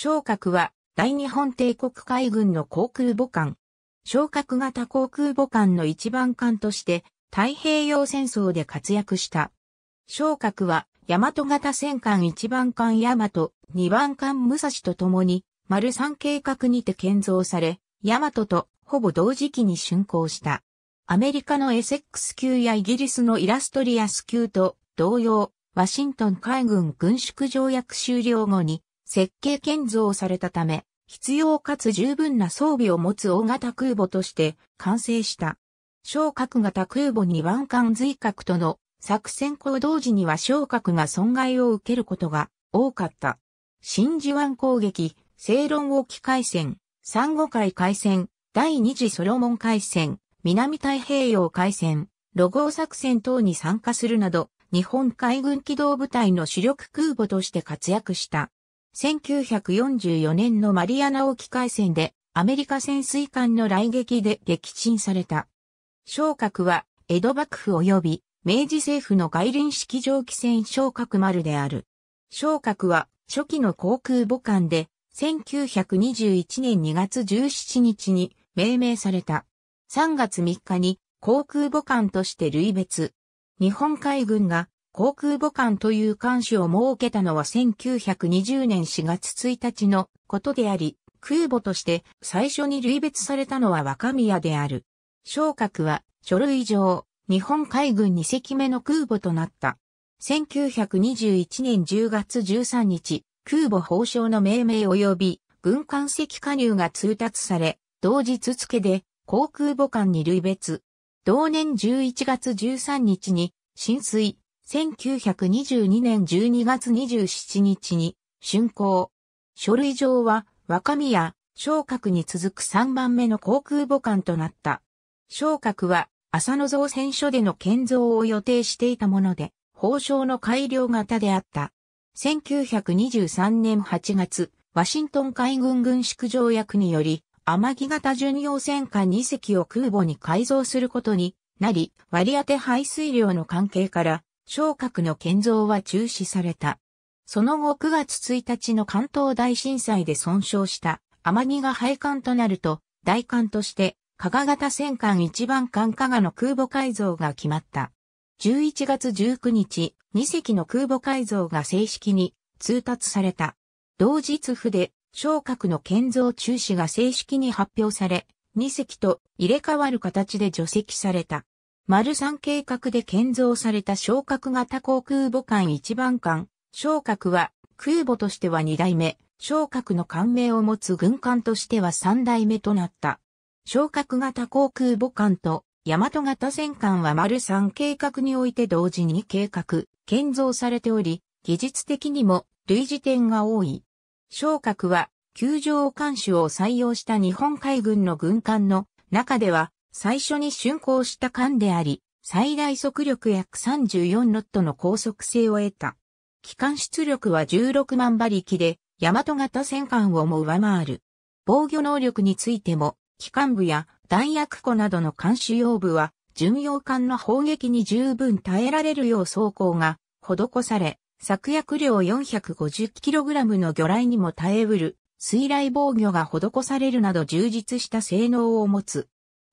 昇格は大日本帝国海軍の航空母艦。昇格型航空母艦の一番艦として太平洋戦争で活躍した。昇格は大和型戦艦一番艦大和、二番艦武蔵と共に丸三計画にて建造され、大和とほぼ同時期に竣工した。アメリカのエセックス級やイギリスのイラストリアス級と同様、ワシントン海軍軍縮条約終了後に設計建造されたため、必要かつ十分な装備を持つ大型空母として完成した。小核型空母に湾艦随核との作戦行動時には小核が損害を受けることが多かった。真珠湾攻撃、正論沖海戦、三五海海戦、第二次ソロモン海戦、南太平洋海戦、ロゴ作戦等に参加するなど、日本海軍機動部隊の主力空母として活躍した。1944年のマリアナ沖海戦でアメリカ潜水艦の来撃で撃沈された。昇格は江戸幕府及び明治政府の外輪式蒸気船昇格丸である。昇格は初期の航空母艦で1921年2月17日に命名された。3月3日に航空母艦として類別。日本海軍が航空母艦という監視を設けたのは1920年4月1日のことであり、空母として最初に類別されたのは若宮である。昇格は書類上、日本海軍2隻目の空母となった。1921年10月13日、空母法相の命名及び軍艦籍加入が通達され、同日付で航空母艦に類別。同年11月13日に、浸水、1922年12月27日に、竣工。書類上は、若宮、昇格に続く3番目の航空母艦となった。昇格は、浅野造船所での建造を予定していたもので、法送の改良型であった。1923年8月、ワシントン海軍軍縮条約により、天城型巡洋戦艦2隻を空母に改造することになり、割り当て排水量の関係から、昇格の建造は中止された。その後9月1日の関東大震災で損傷した天城が廃艦となると、大艦として、加賀型戦艦一番艦加賀の空母改造が決まった。11月19日、2隻の空母改造が正式に通達された。同日府で、昇格の建造中止が正式に発表され、2隻と入れ替わる形で除籍された。丸三計画で建造された昇格型航空母艦一番艦、昇格は空母としては二代目、昇格の艦名を持つ軍艦としては三代目となった。昇格型航空母艦と大和型戦艦は丸三計画において同時に計画、建造されており、技術的にも類似点が多い。昇格は、球場監視を採用した日本海軍の軍艦の中では最初に竣工した艦であり、最大速力約34ノットの高速性を得た。機関出力は16万馬力で、大和型戦艦をも上回る。防御能力についても、機関部や弾薬庫などの監視用部は、巡洋艦の砲撃に十分耐えられるよう装甲が施され、作薬量 450kg の魚雷にも耐えうる、水雷防御が施されるなど充実した性能を持つ。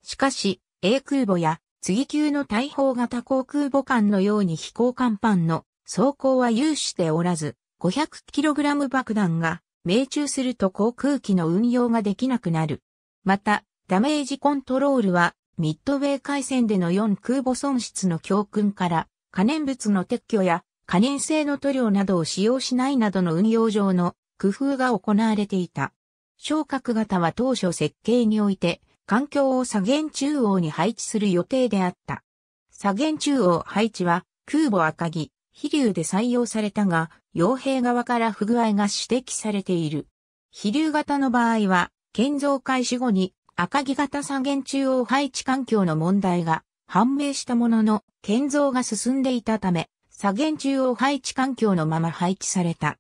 しかし、A 空母や、次級の大砲型航空母艦のように飛行艦板の装甲は有しておらず、500kg 爆弾が命中すると航空機の運用ができなくなる。また、ダメージコントロールは、ミッドウェー海戦での4空母損失の教訓から、可燃物の撤去や可燃性の塗料などを使用しないなどの運用上の工夫が行われていた。昇格型は当初設計において、環境を左舷中央に配置する予定であった。左舷中央配置は空母赤城、飛竜で採用されたが、傭兵側から不具合が指摘されている。飛竜型の場合は、建造開始後に赤城型左舷中央配置環境の問題が判明したものの、建造が進んでいたため、左舷中央配置環境のまま配置された。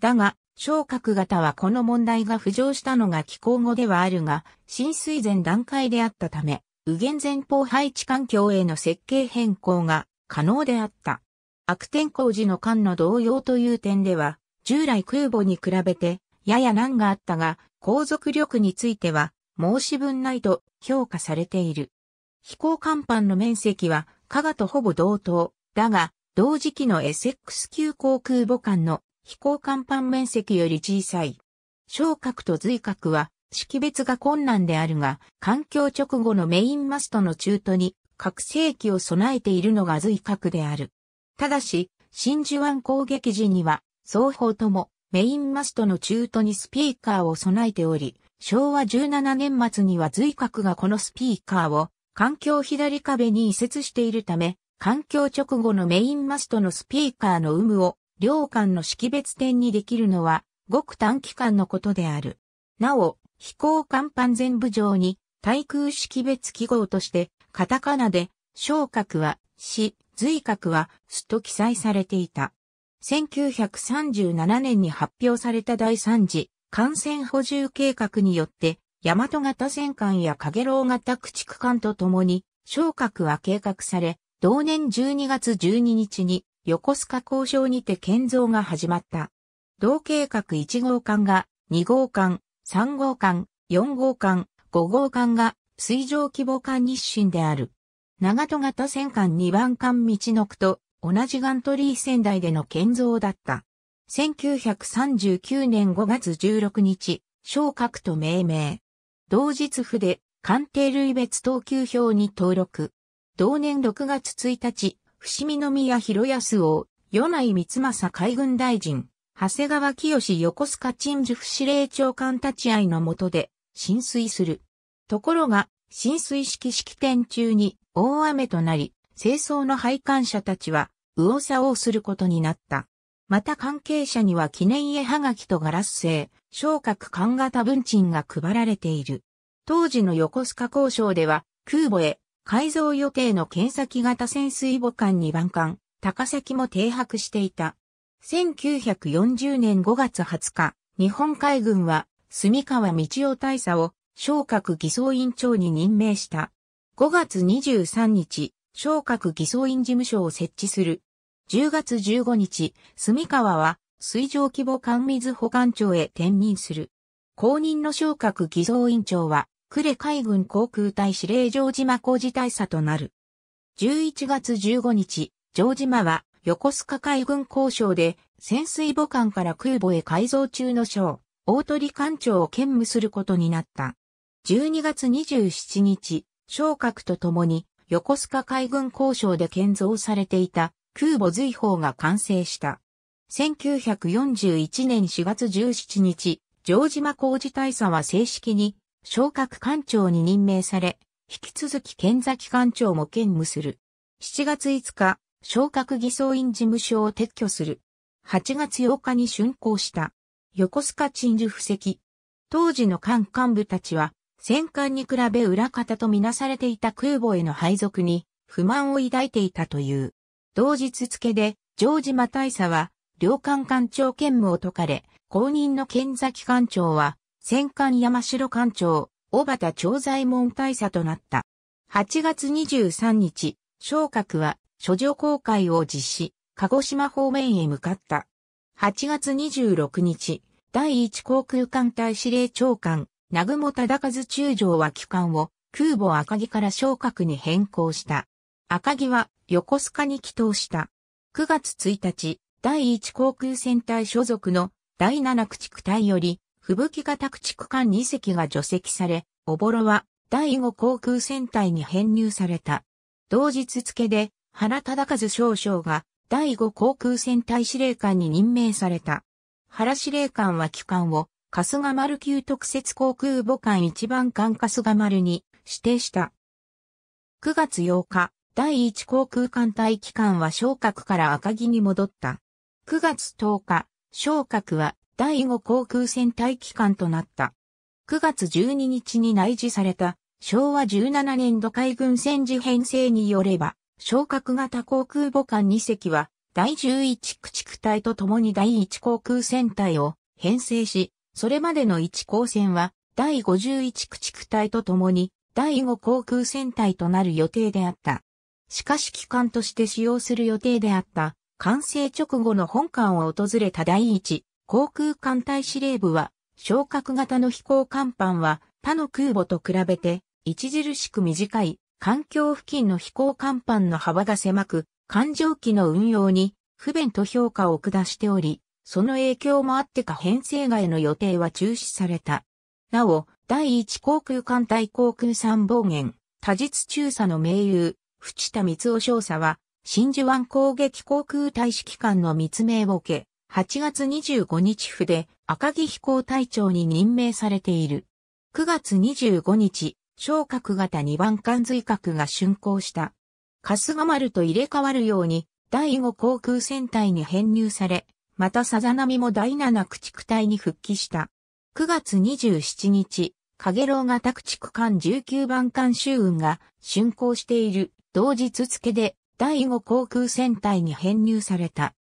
だが、昇格型はこの問題が浮上したのが気候後ではあるが、浸水前段階であったため、右限前方配置環境への設計変更が可能であった。悪天候時の間の同様という点では、従来空母に比べて、やや難があったが、航続力については、申し分ないと評価されている。飛行甲板の面積は、加賀とほぼ同等、だが、同時期の SX 級航空母艦の飛行甲板面積より小さい。小角と髄角は識別が困難であるが、環境直後のメインマストの中途に拡声器を備えているのが髄角である。ただし、真珠湾攻撃時には、双方ともメインマストの中途にスピーカーを備えており、昭和17年末には髄角がこのスピーカーを環境左壁に移設しているため、環境直後のメインマストのスピーカーの有無を両艦の識別点にできるのは、ごく短期間のことである。なお、飛行甲板全部上に、対空識別記号として、カタカナで、小角は、し、随角は、すと記載されていた。1937年に発表された第3次感染補充計画によって、大和型戦艦や影楼型駆逐艦とともに、昇格は計画され、同年12月12日に横須賀交渉にて建造が始まった。同計画1号館が2号館、3号館、4号館、5号館が水上規模艦日清である。長戸型戦艦2番艦道の区と同じガントリー仙台での建造だった。1939年5月16日、昇格と命名。同日府で艦艇類別等級表に登録。同年6月1日、伏見宮広康王、米内光政海軍大臣、長谷川清横須賀鎮守府司令長官立ち会いの下で、浸水する。ところが、浸水式式典中に大雨となり、清掃の配管者たちは、右往左往することになった。また関係者には記念絵はがきとガラス製、昇格艦型文鎮が配られている。当時の横須賀交渉では、空母へ改造予定の検査機型潜水母艦に番艦、高崎も停泊していた。1940年5月20日、日本海軍は、住川道夫大佐を、昇格偽装委員長に任命した。5月23日、昇格偽装員事務所を設置する。10月15日、住川は水上規模管水保管庁へ転任する。公認の昇格偽装員長は呉海軍航空隊司令城島工事大佐となる。11月15日、城島は横須賀海軍交渉で潜水母艦から空母へ改造中の省、大鳥艦長を兼務することになった。12月27日、昇格とともに横須賀海軍交渉で建造されていた空母随砲が完成した。1941年4月17日、城島工事大佐は正式に昇格官庁に任命され、引き続き県崎官庁も兼務する。7月5日、昇格偽装院事務所を撤去する。8月8日に竣工した。横須賀鎮守布石。当時の艦幹部たちは、戦艦に比べ裏方とみなされていた空母への配属に不満を抱いていたという。同日付で、ジョージ・マタイサは、両艦艦長兼務を解かれ、後任の剣崎艦長は、戦艦山城艦長、小畑長左衛門大佐となった。8月23日、昇格は、諸女公開を実施、鹿児島方面へ向かった。8月26日、第1航空艦隊司令長官、南雲忠和中将は機関を、空母赤城から昇格に変更した。赤城は横須賀に帰投した。9月1日、第1航空戦隊所属の第7駆逐隊より吹雪が宅地区間2隻が除籍され、おぼろは第5航空戦隊に編入された。同日付で原忠和少将が第5航空戦隊司令官に任命された。原司令官は機関を春日丸級特設航空母艦一番艦春日丸に指定した。9月8日、第1航空艦隊機関は昇格から赤木に戻った。9月10日、昇格は第5航空戦隊機関となった。9月12日に内示された昭和17年度海軍戦時編成によれば、昇格型航空母艦2隻は第11駆逐隊と共に第1航空戦隊を編成し、それまでの1航戦は第51駆逐隊と共に第5航空戦隊となる予定であった。しかし機関として使用する予定であった、完成直後の本艦を訪れた第1航空艦隊司令部は、昇格型の飛行甲板は他の空母と比べて著しく短い環境付近の飛行甲板の幅が狭く、艦上機の運用に不便と評価を下しており、その影響もあってか編成外の予定は中止された。なお、第一航空艦隊航空参謀源、多実中佐の盟友、淵田光雄少佐は、真珠湾攻撃航空大使機関の密命を受け、8月25日府で赤木飛行隊長に任命されている。9月25日、昇格型2番艦髄格が竣工した。春日丸と入れ替わるように、第5航空戦隊に編入され、またさざ波も第7駆逐隊に復帰した。9月27日、影楼型駆逐艦19番艦周運が竣工している同日付で第5航空戦隊に編入された。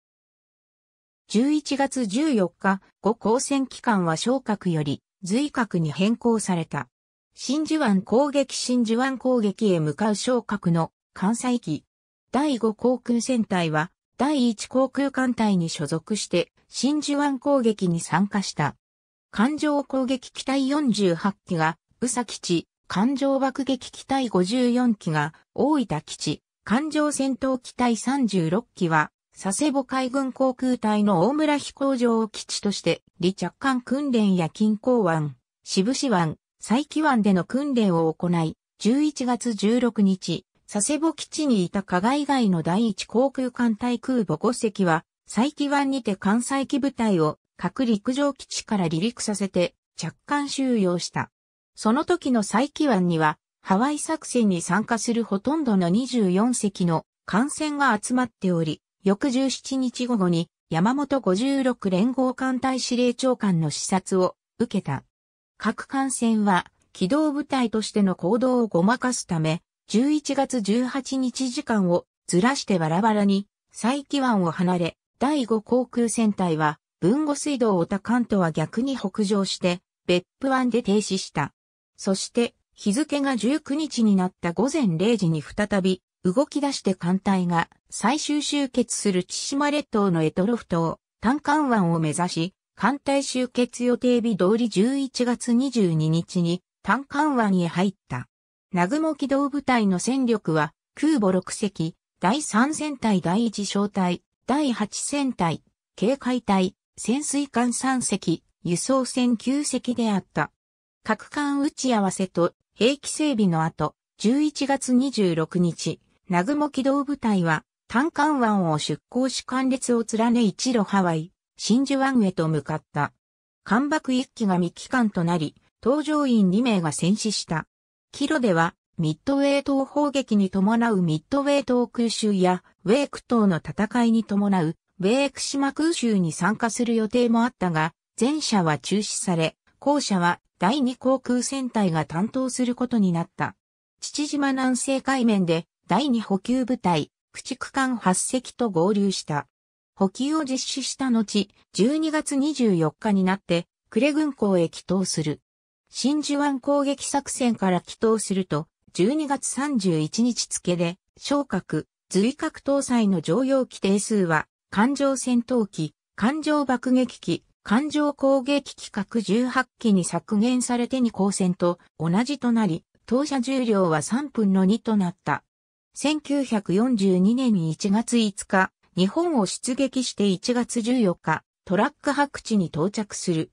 11月14日、後交戦期間は昇格より随格に変更された。真珠湾攻撃真珠湾攻撃へ向かう昇格の関西機。第5航空戦隊は第1航空艦隊に所属して真珠湾攻撃に参加した。艦上攻撃機体48機が宇佐基地、艦上爆撃機体54機が大分基地、艦上戦闘機体36機は佐世保海軍航空隊の大村飛行場を基地として、離着艦訓練や近郊湾、渋市湾、佐伯湾での訓練を行い、11月16日、佐世保基地にいた加賀以外の第一航空艦隊空母5隻は、佐伯湾にて艦載機部隊を各陸上基地から離陸させて着艦収容した。その時の佐伯湾には、ハワイ作戦に参加するほとんどの24隻の艦船が集まっており、翌17日午後に山本56連合艦隊司令長官の視察を受けた。各艦船は機動部隊としての行動をごまかすため、11月18日時間をずらしてバラバラに、再起湾を離れ、第5航空戦隊は、豊後水道を他艦とは逆に北上して、別府湾で停止した。そして、日付が19日になった午前0時に再び、動き出して艦隊が最終集結する千島列島のエトロフ島、単艦湾を目指し、艦隊集結予定日通り11月22日に単艦湾へ入った。南雲機動部隊の戦力は空母6隻、第3戦隊第1小隊、第8戦隊、警戒隊、潜水艦3隻、輸送船9隻であった。各艦打ち合わせと兵器整備の後、11月26日、南雲機動部隊は、単管湾を出港し艦列を連ね一路ハワイ、真珠湾へと向かった。艦爆一機が未帰艦となり、搭乗員2名が戦死した。キロでは、ミッドウェー島砲撃に伴うミッドウェー島空襲や、ウェーク島の戦いに伴う、米ク島空襲に参加する予定もあったが、前者は中止され、後者は第二航空戦隊が担当することになった。父島南西海面で第2補給部隊、駆逐艦8隻と合流した。補給を実施した後、12月24日になって、クレ軍港へ帰投する。真珠湾攻撃作戦から帰投すると、12月31日付で、昇格、随格搭載の常用規定数は、艦上戦闘機、艦上爆撃機、艦上攻撃機各18機に削減されて2光線と同じとなり、当社重量は3分の2となった。1942年1月5日、日本を出撃して1月14日、トラック白地に到着する。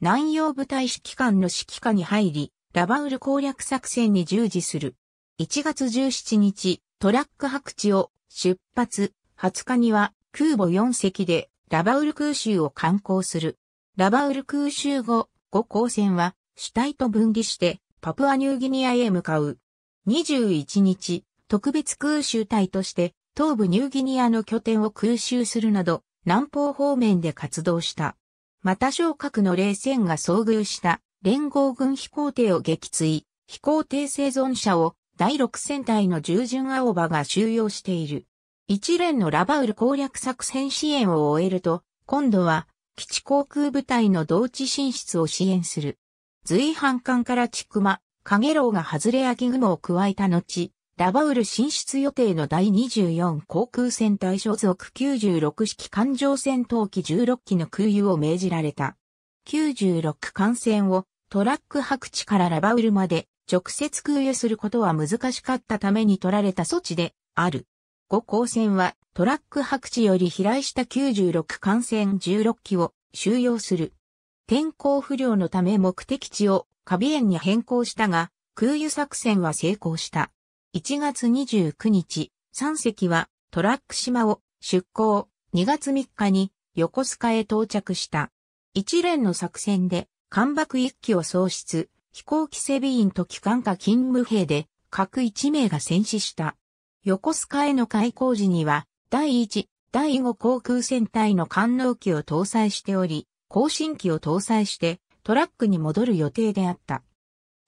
南洋部隊指揮官の指揮下に入り、ラバウル攻略作戦に従事する。1月17日、トラック白地を出発、20日には空母4隻でラバウル空襲を観光する。ラバウル空襲後、五航船は主体と分離してパプアニューギニアへ向かう。21日、特別空襲隊として東部ニューギニアの拠点を空襲するなど南方方面で活動した。また小格の冷戦が遭遇した連合軍飛行艇を撃墜、飛行艇生存者を第6戦隊の従順青葉が収容している。一連のラバウル攻略作戦支援を終えると、今度は基地航空部隊の同地進出を支援する。随反艦からカゲ影楼が外れ秋雲を加えた後、ラバウル進出予定の第24航空戦隊所属96式艦上戦闘機16機の空輸を命じられた。96艦船をトラック白地からラバウルまで直接空輸することは難しかったために取られた措置である。5航船はトラック白地より飛来した96艦船16機を収容する。天候不良のため目的地をカビエンに変更したが、空輸作戦は成功した。1月29日、3隻はトラック島を出港、2月3日に横須賀へ到着した。一連の作戦で艦爆1機を喪失、飛行機整備員と機関下勤務兵で各1名が戦死した。横須賀への開港時には、第1、第5航空戦隊の艦能機を搭載しており、更新機を搭載してトラックに戻る予定であった。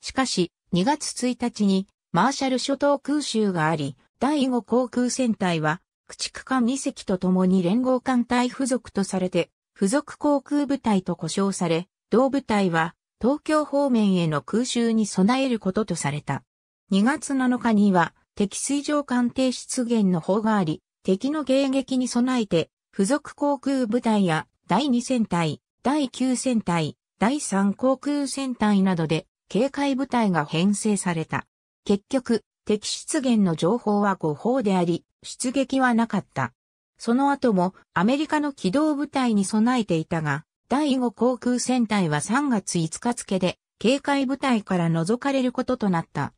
しかし、2月1日にマーシャル諸島空襲があり、第5航空戦隊は、駆逐艦2隻と共に連合艦隊付属とされて、付属航空部隊と呼称され、同部隊は、東京方面への空襲に備えることとされた。2月7日には、敵水上艦艇出現の砲があり、敵の迎撃に備えて、付属航空部隊や第2戦隊、第9戦隊、第3航空戦隊などで警戒部隊が編成された。結局、敵出現の情報は誤報であり、出撃はなかった。その後もアメリカの機動部隊に備えていたが、第5航空戦隊は3月5日付で警戒部隊から除かれることとなった。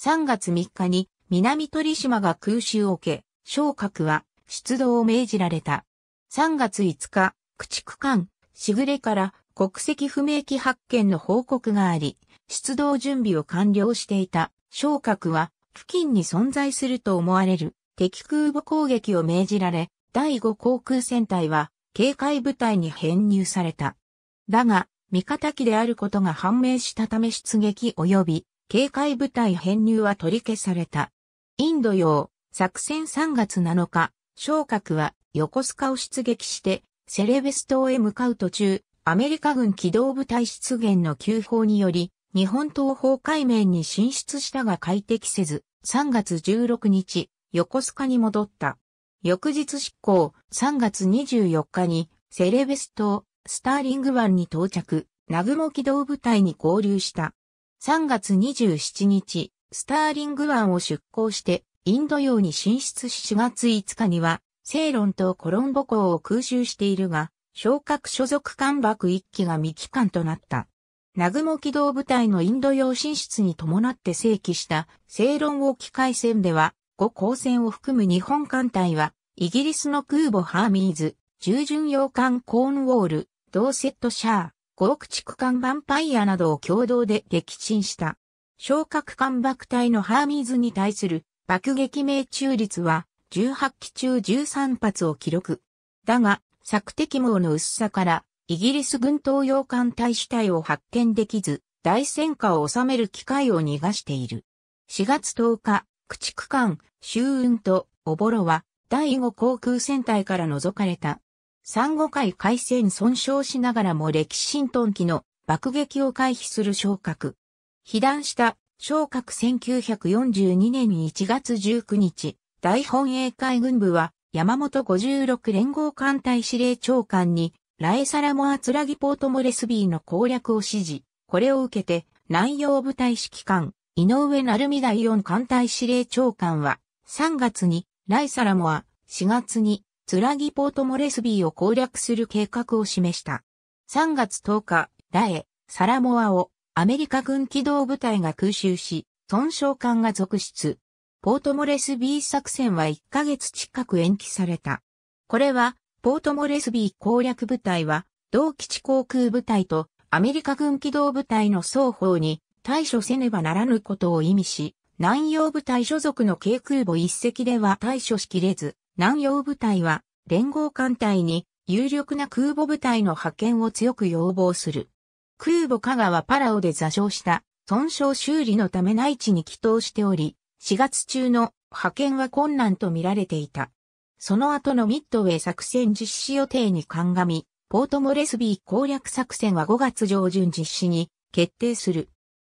3月3日に南鳥島が空襲を受け、昇格は出動を命じられた。3月5日、駆逐艦、しぐれから国籍不明機発見の報告があり、出動準備を完了していた昇格は付近に存在すると思われる敵空母攻撃を命じられ、第5航空戦隊は警戒部隊に編入された。だが、味方機であることが判明したため出撃及び警戒部隊編入は取り消された。インド洋作戦3月7日、昇格は横須賀を出撃してセレベス島へ向かう途中、アメリカ軍機動部隊出現の急報により、日本東方海面に進出したが快適せず、3月16日、横須賀に戻った。翌日執行、3月24日に、セレベス島、スターリング湾に到着、南雲機動部隊に合流した。3月27日、スターリング湾を出港して、インド洋に進出し4月5日には、セイロンとコロンボ港を空襲しているが、昇格所属艦爆1機が未帰還となった。南雲機動部隊のインド洋進出に伴って正規した、正論沖海戦では、5艦戦を含む日本艦隊は、イギリスの空母ハーミーズ、従順洋艦コーンウォール、ドーセットシャー、5駆逐艦バンパイアなどを共同で撃沈した。小格艦爆隊のハーミーズに対する爆撃命中率は18機中13発を記録。だが、作敵網の薄さからイギリス軍東洋艦隊主体を発見できず、大戦火を収める機会を逃がしている。4月10日、駆逐艦、周雲と、おぼろは、第5航空戦隊から除かれた。三五海海戦損傷しながらも歴史新ト機の爆撃を回避する昇格。被弾した昇格1942年1月19日、大本営海軍部は山本56連合艦隊司令長官にライサラモアツラギポートモレスビーの攻略を指示。これを受けて、南洋部隊指揮官、井上成美第四艦隊司令長官は、3月に、ライサラモア、4月に、ツラギポートモレスビーを攻略する計画を示した。3月10日、ラエ、サラモアを、アメリカ軍機動部隊が空襲し、損傷艦が続出。ポートモレスビー作戦は1ヶ月近く延期された。これは、ポートモレスビー攻略部隊は、同基地航空部隊とアメリカ軍機動部隊の双方に対処せねばならぬことを意味し、南洋部隊所属の軽空母一隻では対処しきれず、南洋部隊は連合艦隊に有力な空母部隊の派遣を強く要望する。空母香川パラオで座礁した損傷修理のため内地に祈祷しており、4月中の派遣は困難と見られていた。その後のミッドウェイ作戦実施予定に鑑み、ポートモレスビー攻略作戦は5月上旬実施に決定する。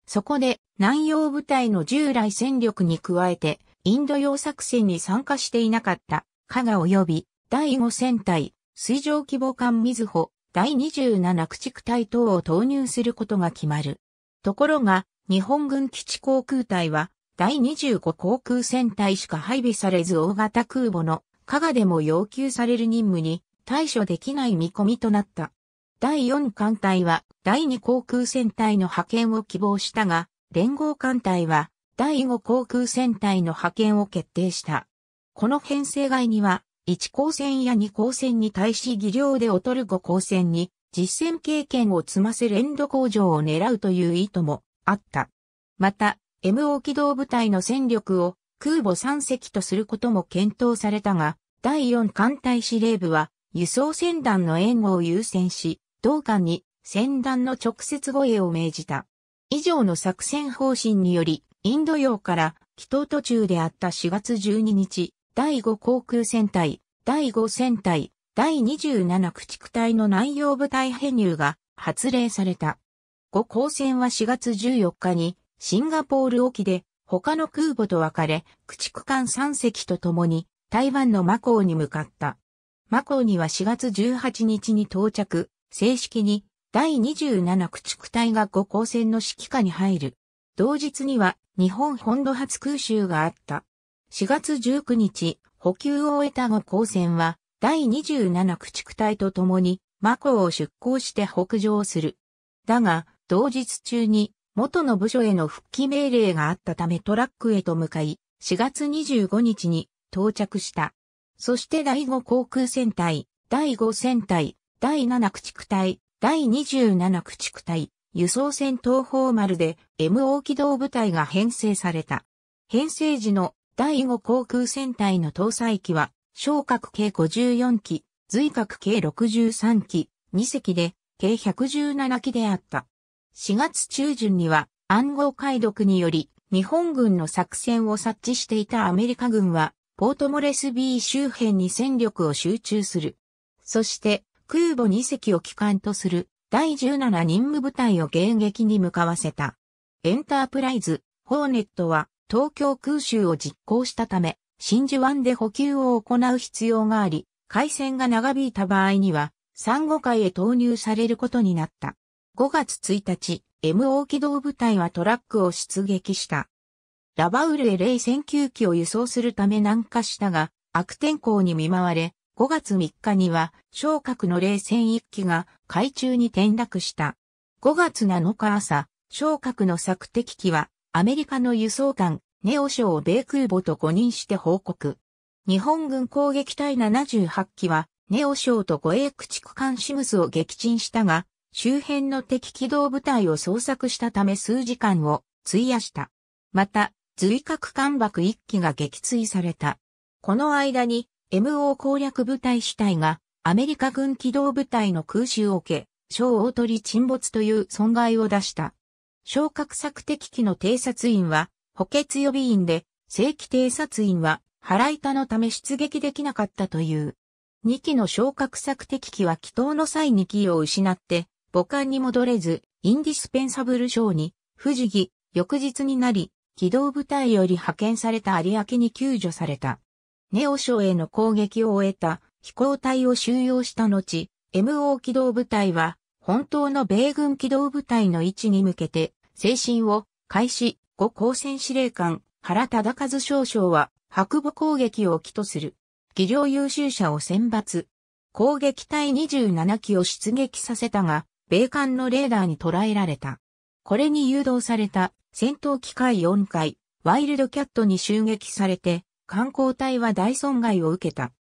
そこで南洋部隊の従来戦力に加えて、インド洋作戦に参加していなかった加賀及び第5戦隊、水上規模艦水穂、第27駆逐隊等を投入することが決まる。ところが、日本軍基地航空隊は、第25航空戦隊しか配備されず大型空母の加賀でも要求される任務に対処できない見込みとなった。第4艦隊は第2航空戦隊の派遣を希望したが、連合艦隊は第5航空戦隊の派遣を決定した。この編成外には、1航戦や2航戦に対し技量で劣る5航戦に実戦経験を積ませンド工場を狙うという意図もあった。また、MO 機動部隊の戦力を空母3隻とすることも検討されたが、第4艦隊司令部は輸送船団の援護を優先し、同艦に船団の直接護衛を命じた。以上の作戦方針により、インド洋から帰島途中であった4月12日、第5航空戦隊、第5戦隊、第27駆逐隊の南洋部隊編入が発令された。5航船は4月14日にシンガポール沖で他の空母と別れ、駆逐艦3隻と共に台湾のマコーに向かった。マコーには4月18日に到着、正式に第27駆逐隊が五光船の指揮下に入る。同日には日本本土初空襲があった。4月19日、補給を終えた五光船は第27駆逐隊と共にマコーを出港して北上する。だが、同日中に元の部署への復帰命令があったためトラックへと向かい、4月25日に到着した。そして第5航空戦隊、第5戦隊、第7駆逐隊、第27駆逐隊、輸送船東方丸で MO 機動部隊が編成された。編成時の第5航空戦隊の搭載機は、昇格計54機、髄角計63機、2隻で、計117機であった。4月中旬には暗号解読により日本軍の作戦を察知していたアメリカ軍はポートモレスビー周辺に戦力を集中する。そして空母2隻を機関とする第17任務部隊を迎撃に向かわせた。エンタープライズ、ホーネットは東京空襲を実行したため、真珠湾で補給を行う必要があり、海戦が長引いた場合には、産後海へ投入されることになった。5月1日、M 大機動部隊はトラックを出撃した。ラバウルへ0戦9機を輸送するため南下したが、悪天候に見舞われ、5月3日には、昇格の0戦1機が海中に転落した。5月7日朝、昇格の索敵機は、アメリカの輸送艦、ネオショを米空母と誤認して報告。日本軍攻撃隊78機は、ネオショと護衛駆逐艦シムスを撃沈したが、周辺の敵機動部隊を捜索したため数時間を費やした。また、随格艦爆1機が撃墜された。この間に MO 攻略部隊主体がアメリカ軍機動部隊の空襲を受け、小大鳥沈没という損害を出した。小格索敵機の偵察員は補欠予備員で、正規偵察員は腹板のため出撃できなかったという。2機の小角索敵機は祈祷の際に機を失って母艦に戻れず、インディスペンサブル賞に、不時木、翌日になり、機動部隊より派遣された有明に救助された。ネオ省への攻撃を終えた飛行隊を収容した後、MO 機動部隊は本当の米軍機動部隊の位置に向けて精神を開始後交戦司令官原忠和少将は白母攻撃を起とする。技量優秀者を選抜。攻撃隊27機を出撃させたが、米艦のレーダーに捉えられた。これに誘導された戦闘機械4回、ワイルドキャットに襲撃されて、観光隊は大損害を受けた。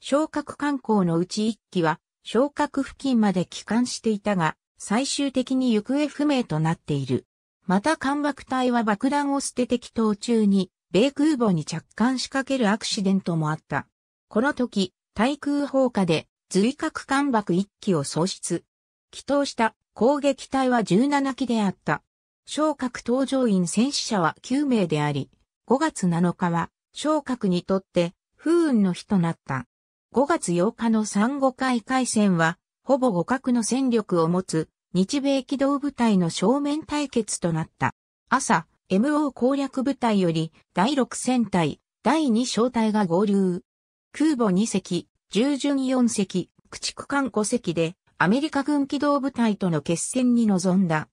昇格観光のうち1機は、昇格付近まで帰還していたが、最終的に行方不明となっている。また艦爆隊は爆弾を捨てて祈祷中に、米空母に着艦しかけるアクシデントもあった。この時、対空砲火で、随格艦爆1機を喪失。祈祷した攻撃隊は17機であった。昇格搭乗員戦死者は9名であり、5月7日は昇格にとって不運の日となった。5月8日の三五回海戦は、ほぼ互角の戦力を持つ日米機動部隊の正面対決となった。朝、MO 攻略部隊より第6戦隊、第2小隊が合流。空母2隻、従順4隻、駆逐艦5隻で、アメリカ軍機動部隊との決戦に臨んだ。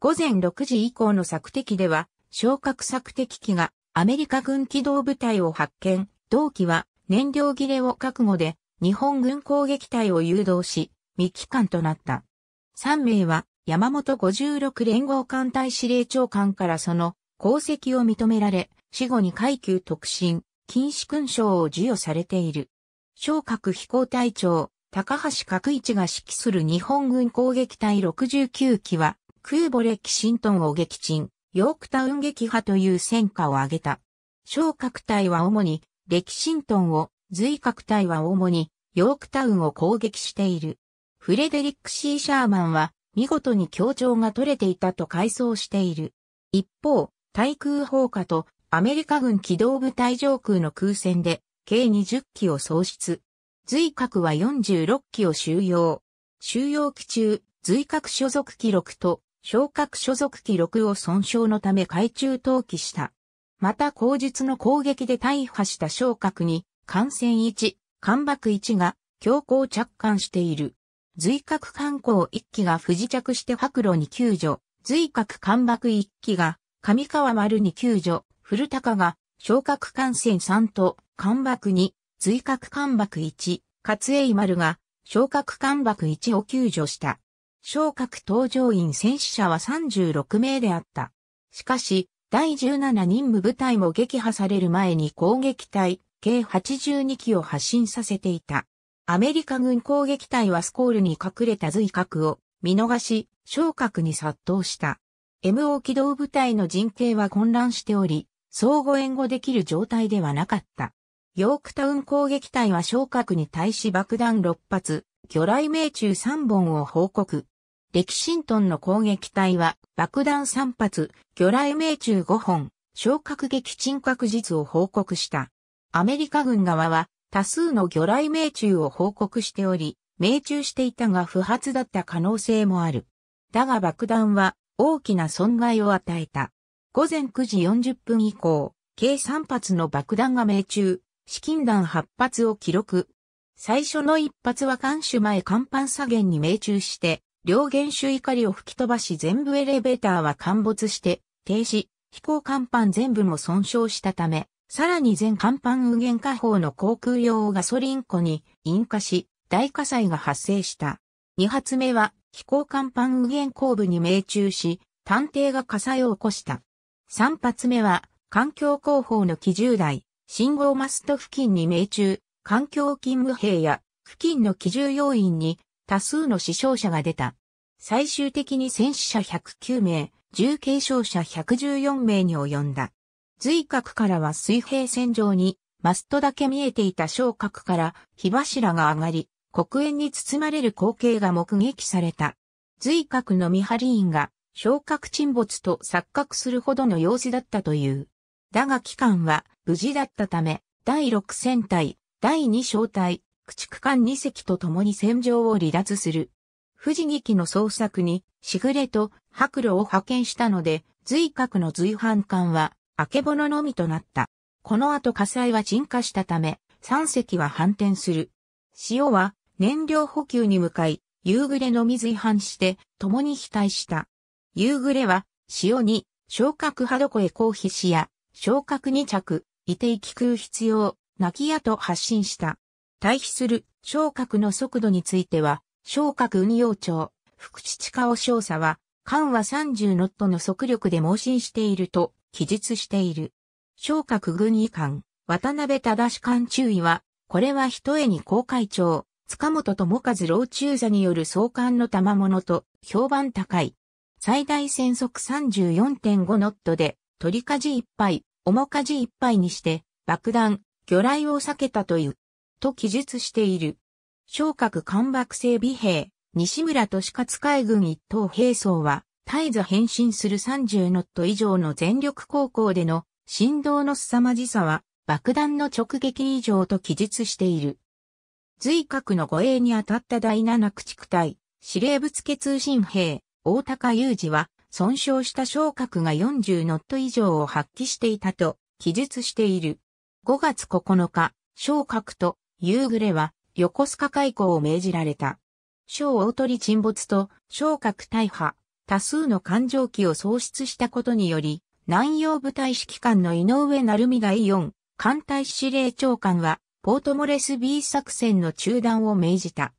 午前6時以降の索敵では、昇格索敵機がアメリカ軍機動部隊を発見、同機は燃料切れを覚悟で日本軍攻撃隊を誘導し、未帰還となった。3名は山本56連合艦隊司令長官からその功績を認められ、死後に階級特進、禁止勲章を授与されている。昇格飛行隊長、高橋角一が指揮する日本軍攻撃隊69機は、空母レキシントンを撃沈、ヨークタウン撃破という戦果を挙げた。小角隊は主に、レキシントンを、随角隊は主に、ヨークタウンを攻撃している。フレデリック・シー・シャーマンは、見事に協調が取れていたと回想している。一方、対空砲火とアメリカ軍機動部隊上空の空戦で、計20機を喪失。随格は46機を収容。収容期中、随格所属記録と昇格所属記録を損傷のため海中投棄した。また後日の攻撃で大破した昇格に、艦船1、艦爆1が強行着艦している。随格艦港1機が不時着して白露に救助。随格艦爆1機が上川丸に救助。古高が昇格艦船3と艦爆2、随格艦爆1、勝栄丸が、昇格艦爆1を救助した。昇格搭乗員戦死者は36名であった。しかし、第17任務部隊も撃破される前に攻撃隊、計82機を発進させていた。アメリカ軍攻撃隊はスコールに隠れた随格を見逃し、昇格に殺到した。MO 機動部隊の陣形は混乱しており、相互援護できる状態ではなかった。ヨークタウン攻撃隊は昇格に対し爆弾6発、魚雷命中3本を報告。レキシントンの攻撃隊は爆弾3発、魚雷命中5本、昇格撃沈確実を報告した。アメリカ軍側は多数の魚雷命中を報告しており、命中していたが不発だった可能性もある。だが爆弾は大きな損害を与えた。午前9時40分以降、計3発の爆弾が命中、資金弾8発を記録。最初の一発は艦首前甲板左舷に命中して、両原首怒りを吹き飛ばし全部エレベーターは陥没して、停止、飛行甲板全部も損傷したため、さらに全甲板右舷下方の航空用ガソリン庫に引火し、大火災が発生した。二発目は飛行甲板右舷後部に命中し、探偵が火災を起こした。三発目は環境広報の機銃台、信号マスト付近に命中、環境勤務兵や付近の機重要員に多数の死傷者が出た。最終的に戦死者109名、重軽傷者114名に及んだ。随角からは水平線上にマストだけ見えていた昇格から火柱が上がり、黒煙に包まれる光景が目撃された。随角の見張り員が昇格沈没と錯覚するほどの様子だったという。だが機関は無事だったため、第6戦隊、第2小隊、駆逐艦2隻と共に戦場を離脱する。富士劇の捜索に、しぐれと白露を派遣したので、随格の随伴艦は、あけぼののみとなった。この後火災は沈下したため、3隻は反転する。潮は燃料補給に向かい、夕暮れの水違反して共に被対した。夕暮れは潮に昇格波床へ降飛しや昇格2着、いて気空必要、泣きやと発信した。対比する、昇格の速度については、昇格運用庁、福地地下を少佐は、緩和30ノットの速力で盲信していると、記述している。昇格軍医官、渡辺忠官注意は、これは一重に公会長、塚本智和老中座による総監の賜物と評判高い。最大戦速34.5ノットで、取り舵いっぱい、面かじいっぱいにして、爆弾、魚雷を避けたという、と記述している。昇格艦爆整備兵、西村都市勝海軍一等兵装は、絶えず変身する30ノット以上の全力航行での振動の凄まじさは爆弾の直撃以上と記述している。随格の護衛に当たった第7駆逐隊、司令部付通信兵、大高雄二は損傷した昇格が40ノット以上を発揮していたと記述している。5月9日、昇格と夕暮れは横須賀開港を命じられた。小大鳥沈没と昇格大破、多数の艦上機を喪失したことにより、南洋部隊指揮官の井上成美オ4、艦隊司令長官は、ポートモレス B 作戦の中断を命じた。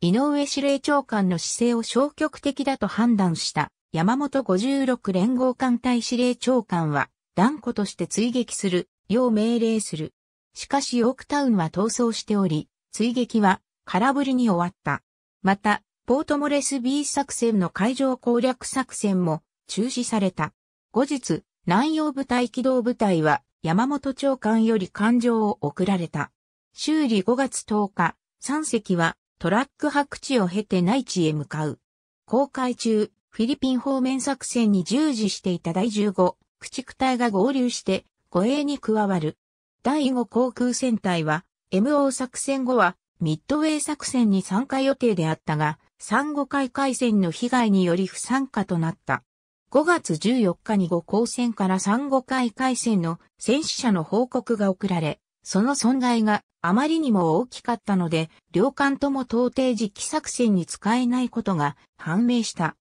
井上司令長官の姿勢を消極的だと判断した山本56連合艦隊司令長官は断固として追撃する、よう命令する。しかしヨークタウンは逃走しており、追撃は空振りに終わった。また、ポートモレスビー作戦の海上攻略作戦も中止された。後日、南洋部隊機動部隊は山本長官より艦上を送られた。修理5月10日、3隻はトラック白地を経て内地へ向かう。公開中、フィリピン方面作戦に従事していた第15駆逐隊が合流して護衛に加わる。第5航空戦隊は MO 作戦後はミッドウェイ作戦に参加予定であったが、産後海海戦の被害により不参加となった。5月14日に5航戦から産後海海戦の戦死者の報告が送られ、その損害があまりにも大きかったので、両艦とも到底時期作戦に使えないことが判明した。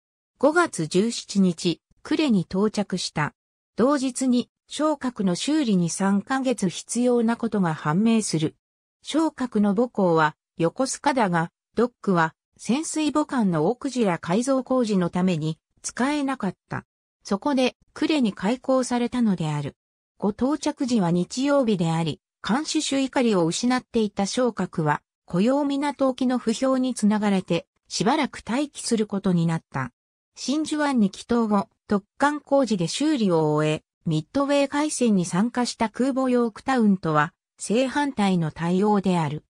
5月17日、呉に到着した。同日に、昇格の修理に3ヶ月必要なことが判明する。昇格の母校は横須賀だが、ドックは潜水母艦の奥クや改造工事のために使えなかった。そこで呉に開港されたのである。ご到着時は日曜日であり、監視主怒りを失っていた昇格は、雇用港沖の不評につながれて、しばらく待機することになった。真珠湾に帰投後、突貫工事で修理を終え、ミッドウェー海戦に参加した空母ヨークタウンとは、正反対の対応である。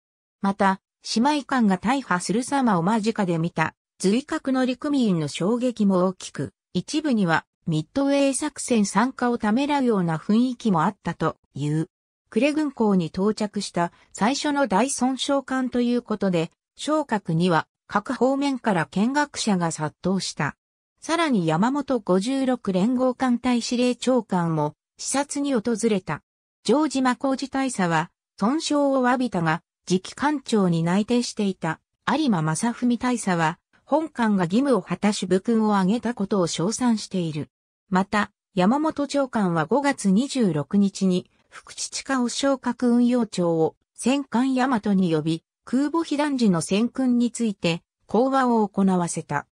また、姉妹艦が大破する様を間近で見た、随格の陸民の衝撃も大きく、一部には、ミッドウェー作戦参加をためらうような雰囲気もあったという。クレ軍港に到着した最初の大損傷艦ということで、昇格には各方面から見学者が殺到した。さらに山本56連合艦隊司令長官も視察に訪れた。城島工事大佐は損傷を詫びたが、次期艦長に内定していた有馬正文大佐は、本艦が義務を果たし武訓を挙げたことを称賛している。また、山本長官は5月26日に、福地地下を昇格運用長を戦艦大和に呼び、空母被弾時の戦訓について講話を行わせた。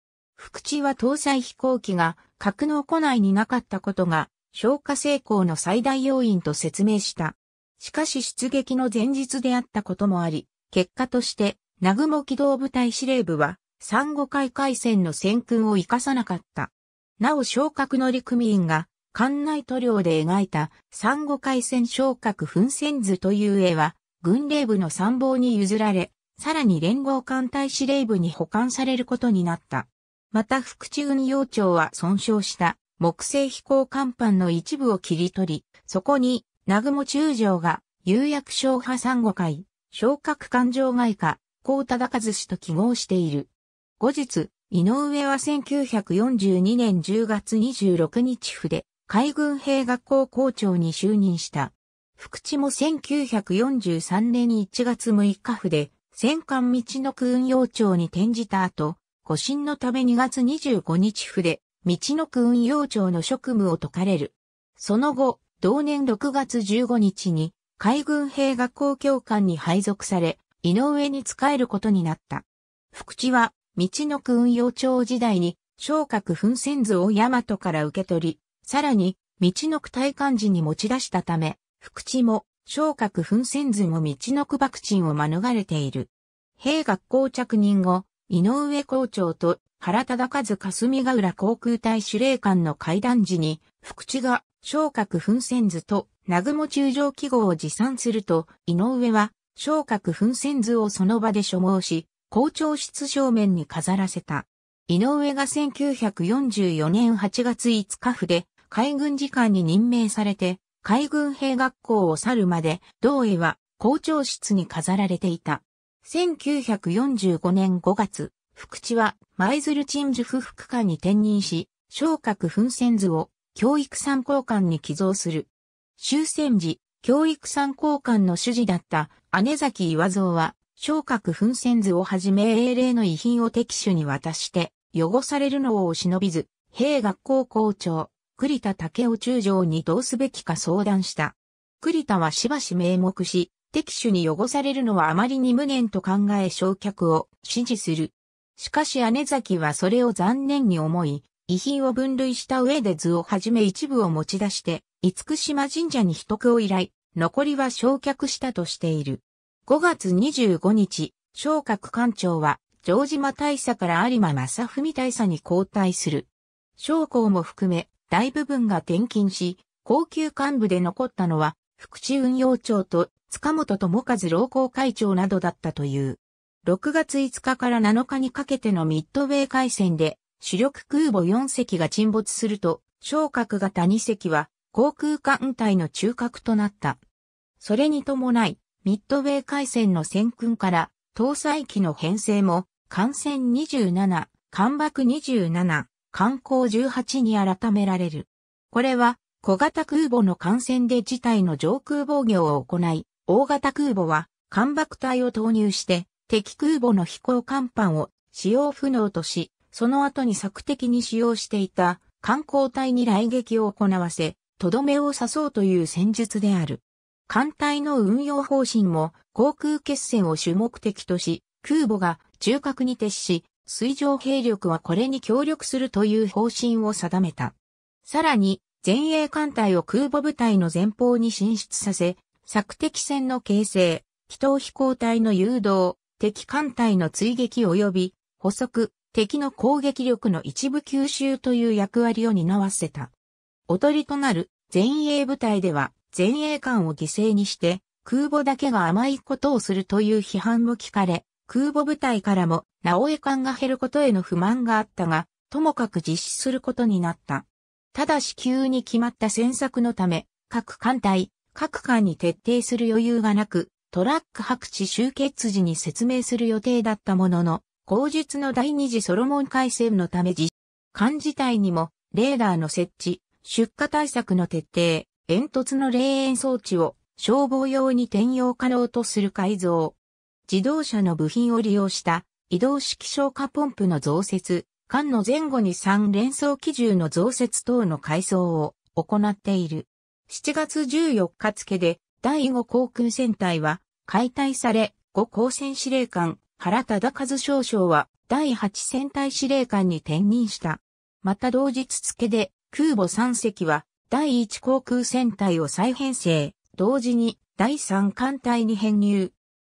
福地は搭載飛行機が格納庫内になかったことが消火成功の最大要因と説明した。しかし出撃の前日であったこともあり、結果として南雲機動部隊司令部は産後海海戦の戦訓を生かさなかった。なお昇格乗組員が艦内塗料で描いた産後海戦昇格奮戦図という絵は軍令部の参謀に譲られ、さらに連合艦隊司令部に保管されることになった。また福地運用庁は損傷した木製飛行甲板の一部を切り取り、そこに南雲中将が有薬小派三五回、昇格艦上外科、高忠和氏と記号している。後日、井上は1942年10月26日府で海軍兵学校校長に就任した。福地も1943年1月6日府で戦艦道の空運用庁に転じた後、護神のため2月25日筆、道の区運用庁の職務を解かれる。その後、同年6月15日に、海軍兵学校教官に配属され、井上に仕えることになった。福地は、道の区運用庁時代に、昇格奮戦図を大和から受け取り、さらに、道の区大漢寺に持ち出したため、福地も、昇格奮戦図も道の区爆賃を免れている。兵学校着任後、井上校長と原忠和霞ヶ浦航空隊司令官の会談時に、福地が昇格奮戦図と南雲中将記号を持参すると、井上は昇格奮戦図をその場で所望し、校長室正面に飾らせた。井上が1944年8月5日府で海軍次官に任命されて、海軍兵学校を去るまで、同意は校長室に飾られていた。1945年5月、福地は舞鶴鎮守府副官に転任し、昇格奮戦図を教育参考官に寄贈する。終戦時、教育参考官の主事だった姉崎岩蔵は、昇格奮戦図をはじめ英霊の遺品を敵手に渡して、汚されるのを忍びず、兵学校校長、栗田武雄中将にどうすべきか相談した。栗田はしばし名目し、敵手に汚されるのはあまりに無念と考え焼却を指示する。しかし姉崎はそれを残念に思い、遺品を分類した上で図をはじめ一部を持ち出して、五福島神社に秘匿を依頼、残りは焼却したとしている。5月25日、昇格官庁は、城島大佐から有馬正文大佐に交代する。将校も含め、大部分が転勤し、高級幹部で残ったのは、福地運用庁と塚本智和老公会長などだったという。6月5日から7日にかけてのミッドウェー海戦で、主力空母4隻が沈没すると、昇格型2隻は航空艦隊の中核となった。それに伴い、ミッドウェー海戦の戦訓から搭載機の編成も、艦船27、艦爆27、艦航18に改められる。これは小型空母の艦船で事態の上空防御を行い、大型空母は艦爆隊を投入して敵空母の飛行甲板を使用不能とし、その後に策的に使用していた艦砲隊に雷撃を行わせ、とどめを刺そうという戦術である。艦隊の運用方針も航空決戦を主目的とし、空母が中核に徹し、水上兵力はこれに協力するという方針を定めた。さらに、前衛艦隊を空母部隊の前方に進出させ、索敵戦の形成、気頭飛行隊の誘導、敵艦隊の追撃及び補足、敵の攻撃力の一部吸収という役割を担わせた。おとりとなる前衛部隊では前衛艦を犠牲にして空母だけが甘いことをするという批判も聞かれ、空母部隊からも直江艦が減ることへの不満があったが、ともかく実施することになった。ただし急に決まった戦策のため、各艦隊、各館に徹底する余裕がなく、トラック白地集結時に説明する予定だったものの、後述の第二次ソロモン改正のため実艦自体にも、レーダーの設置、出荷対策の徹底、煙突の霊園装置を消防用に転用可能とする改造、自動車の部品を利用した移動式消火ポンプの増設、艦の前後に3連装機銃の増設等の改装を行っている。7月14日付で第5航空戦隊は解体され、5航戦司令官原忠和少将は第8戦隊司令官に転任した。また同日付で空母3隻は第1航空戦隊を再編成、同時に第3艦隊に編入。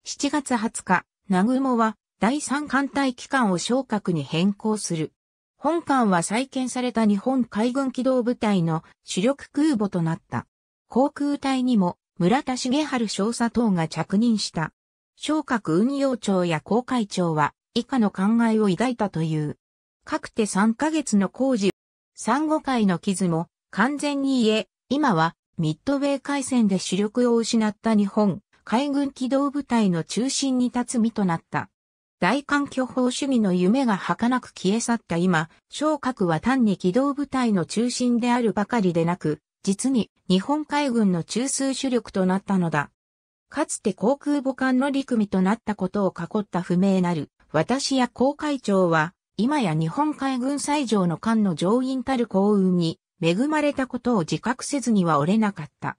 7月20日、南雲は第3艦隊機関を昇格に変更する。本艦は再建された日本海軍機動部隊の主力空母となった。航空隊にも村田重春少佐等が着任した。昇格運用庁や航海長は以下の考えを抱いたという。各て3ヶ月の工事、産後回の傷も完全に言え、今はミッドウェー海戦で主力を失った日本海軍機動部隊の中心に立つ身となった。大環境法主義の夢が儚く消え去った今、昇格は単に機動部隊の中心であるばかりでなく、実に日本海軍の中枢主力となったのだ。かつて航空母艦の陸組となったことを囲った不明なる、私や航海長は、今や日本海軍最上の艦の乗員たる幸運に、恵まれたことを自覚せずには折れなかった。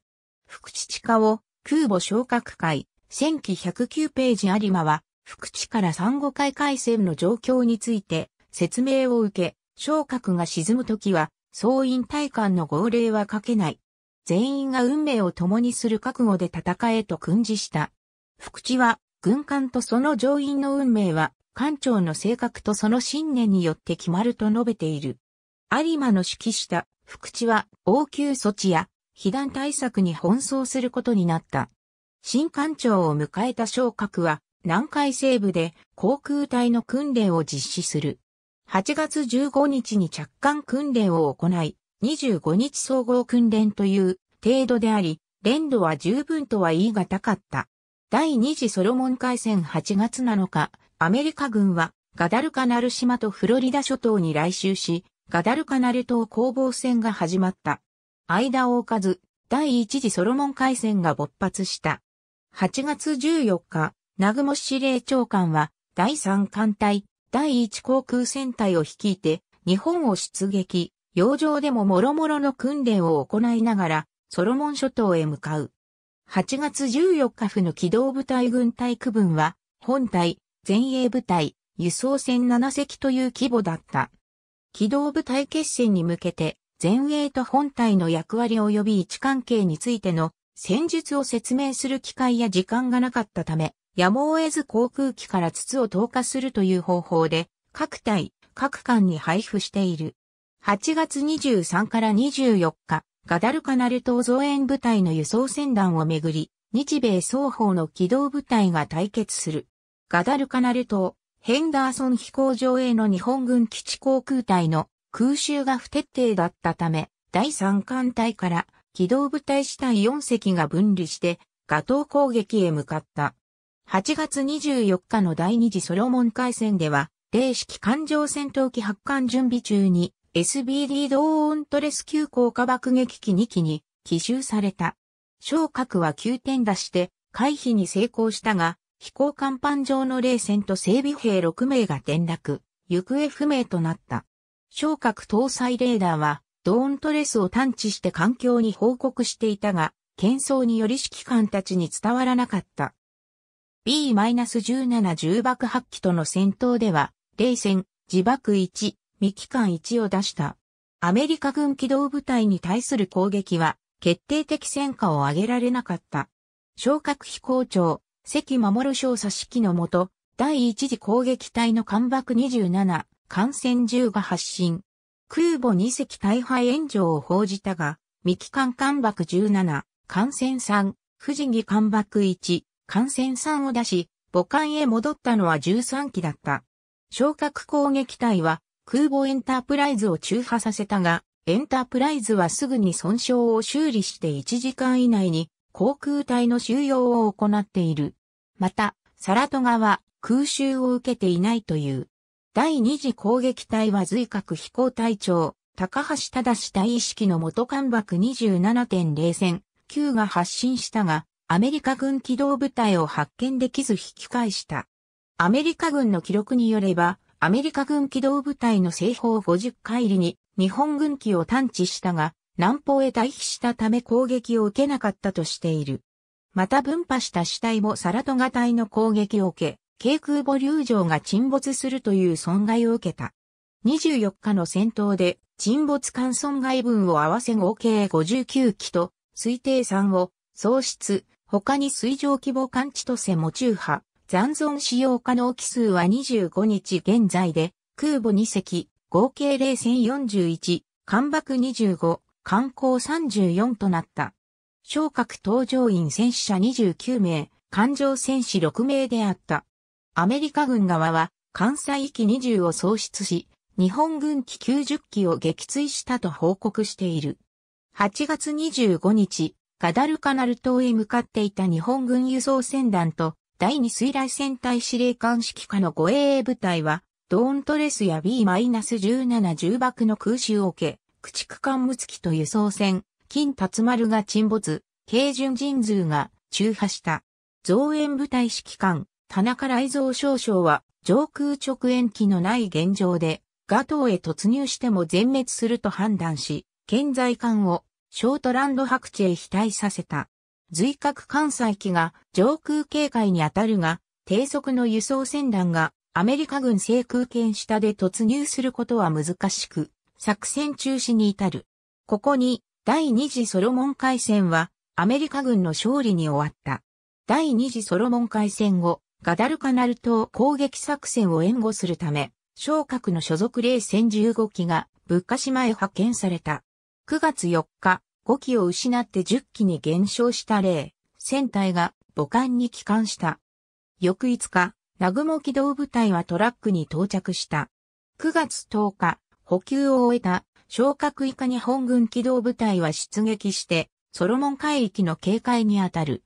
福地地下を、空母昇格会、1909ページ有馬は、福地から三五海海戦の状況について、説明を受け、昇格が沈むときは、総員大官の号令はかけない。全員が運命を共にする覚悟で戦えと訓示した。福地は、軍艦とその乗員の運命は、艦長の性格とその信念によって決まると述べている。有馬の指揮した福地は応急措置や被弾対策に奔走することになった。新艦長を迎えた昇格は南海西部で航空隊の訓練を実施する。8月15日に着艦訓練を行い、25日総合訓練という程度であり、練度は十分とは言い難かった。第二次ソロモン海戦8月7日、アメリカ軍はガダルカナル島とフロリダ諸島に来襲し、ガダルカナル島攻防戦が始まった。間を置かず、第一次ソロモン海戦が勃発した。8月14日、南雲司令長官は、第3艦隊、第一航空戦隊を率いて、日本を出撃、洋上でも諸々の訓練を行いながら、ソロモン諸島へ向かう。8月14日府の機動部隊軍隊区分は、本隊、前衛部隊、輸送船7隻という規模だった。機動部隊決戦に向けて、前衛と本隊の役割及び位置関係についての戦術を説明する機会や時間がなかったため、やむを得ず航空機から筒を投下するという方法で、各隊、各艦に配布している。8月23から24日、ガダルカナル島増援部隊の輸送船団をめぐり、日米双方の機動部隊が対決する。ガダルカナル島、ヘンダーソン飛行場への日本軍基地航空隊の空襲が不徹底だったため、第三艦隊から機動部隊死体4隻が分離して、ガトー攻撃へ向かった。8月24日の第二次ソロモン海戦では、零式艦上戦闘機発艦準備中に SBD ドーントレス級降下爆撃機2機に奇襲された。昇格は9点出して回避に成功したが、飛行甲板上の冷戦と整備兵6名が転落、行方不明となった。昇格搭載レーダーは、ドーントレスを探知して環境に報告していたが、喧騒により指揮官たちに伝わらなかった。B-17 重爆発機との戦闘では、冷戦、自爆1、未機関1を出した。アメリカ軍機動部隊に対する攻撃は、決定的戦果を上げられなかった。昇格飛行長、関守少佐指揮のもと、第一次攻撃隊の艦爆27、艦船10が発進。空母2隻大敗炎上を報じたが、未機関艦爆17、艦船3、富士木艦爆1、感染3を出し、母艦へ戻ったのは13機だった。昇格攻撃隊は空母エンタープライズを中破させたが、エンタープライズはすぐに損傷を修理して1時間以内に航空隊の収容を行っている。また、サラトガは空襲を受けていないという。第二次攻撃隊は随格飛行隊長、高橋正大意識の元艦爆27.0戦9が発進したが、アメリカ軍機動部隊を発見できず引き返した。アメリカ軍の記録によれば、アメリカ軍機動部隊の西方50海里に日本軍機を探知したが、南方へ退避したため攻撃を受けなかったとしている。また分派した死体もサラトガ隊の攻撃を受け、軽空母流場が沈没するという損害を受けた。24日の戦闘で沈没艦損害分を合わせ合計59機と推定3を喪失、他に水上規模感知とせも中波、残存使用可能機数は25日現在で、空母2隻、合計0戦41、艦爆25、艦砲34となった。昇格搭乗員戦死者29名、艦上戦士6名であった。アメリカ軍側は、艦載機20を喪失し、日本軍機90機を撃墜したと報告している。8月25日、ガダルカナル島へ向かっていた日本軍輸送船団と第二水雷戦隊司令官指揮下の護衛部隊は、ドーントレスや B-17 重爆の空襲を受け、駆逐艦無月と輸送船、金達丸が沈没、軽巡人数が中破した。増援部隊指揮官、田中雷蔵少将は、上空直延機のない現状で、ガトーへ突入しても全滅すると判断し、健在艦をショートランド白地へ飛退させた。随格艦載機が上空警戒に当たるが、低速の輸送船団がアメリカ軍制空権下で突入することは難しく、作戦中止に至る。ここに第二次ソロモン海戦はアメリカ軍の勝利に終わった。第二次ソロモン海戦後、ガダルカナル島攻撃作戦を援護するため、昇格の所属冷戦15機が物価島へ派遣された。9月4日、5機を失って10機に減少した例、船体が母艦に帰還した。翌5日、南雲機動部隊はトラックに到着した。9月10日、補給を終えた昇格以下日本軍機動部隊は出撃して、ソロモン海域の警戒にあたる。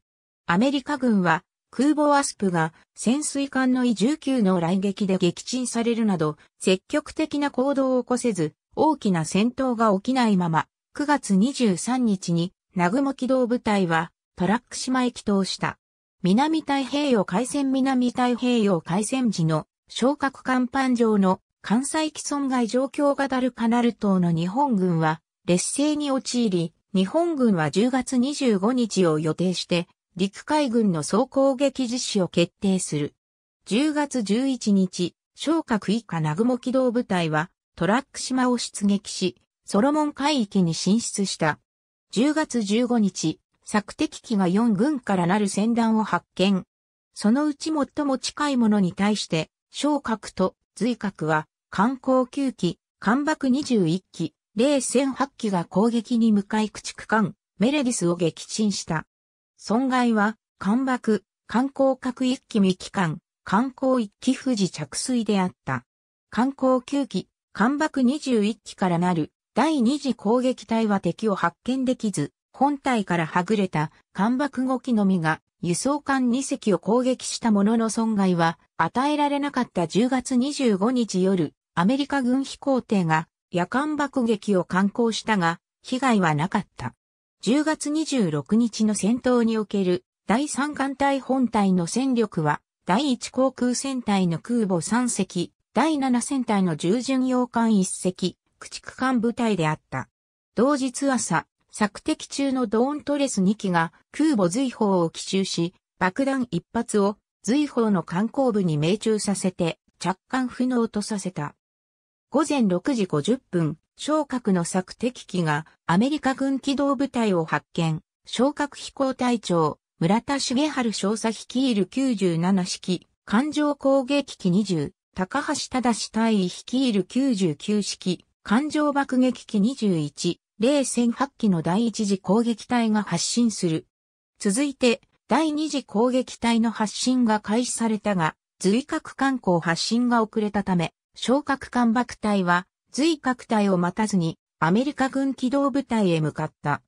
アメリカ軍は空母アスプが潜水艦の E19 の来撃で撃沈されるなど積極的な行動を起こせず大きな戦闘が起きないまま9月23日に、南雲機動部隊は、トラック島へ帰投した。南太平洋海戦南太平洋海戦時の、昇格甲板上の関西機損害状況がダルカナル島の日本軍は劣勢に陥り、日本軍は10月25日を予定して、陸海軍の総攻撃実施を決定する。10月11日、昇格以下南雲機動部隊はトラック島を出撃し、ソロモン海域に進出した。10月15日、索敵機が4軍からなる船団を発見。そのうち最も近いものに対して、小核と随核は、艦航9機、艦爆21機、零戦8機が攻撃に向かい駆逐艦、メレディスを撃沈した。損害は、艦爆、艦航核1機未機関、艦航1機富士着水であった。艦航9機、艦爆21機からなる第二次攻撃隊は敵を発見できず、本体からはぐれた艦爆5機のみが輸送艦2隻を攻撃したものの損害は与えられなかった10月25日夜、アメリカ軍飛行艇が夜間爆撃を観光したが、被害はなかった。10月26日の戦闘における第3艦隊本体の戦力は、第1航空戦隊の空母3隻、第7戦隊の従巡洋艦1隻、駆逐艦部隊であった。同日朝、索敵中のドーントレス2機が空母随砲を奇襲し、爆弾1発を随砲の艦後部に命中させて着艦不能とさせた。午前6時50分、昇格の索敵機がアメリカ軍機動部隊を発見、昇格飛行隊長、村田茂春少佐率いる97式、艦上攻撃機20、高橋忠隊員率いる99式、艦上爆撃機21、零戦8機の第一次攻撃隊が発進する。続いて、第二次攻撃隊の発進が開始されたが、随角艦港発進が遅れたため、昇格艦爆隊は、随角隊を待たずに、アメリカ軍機動部隊へ向かった。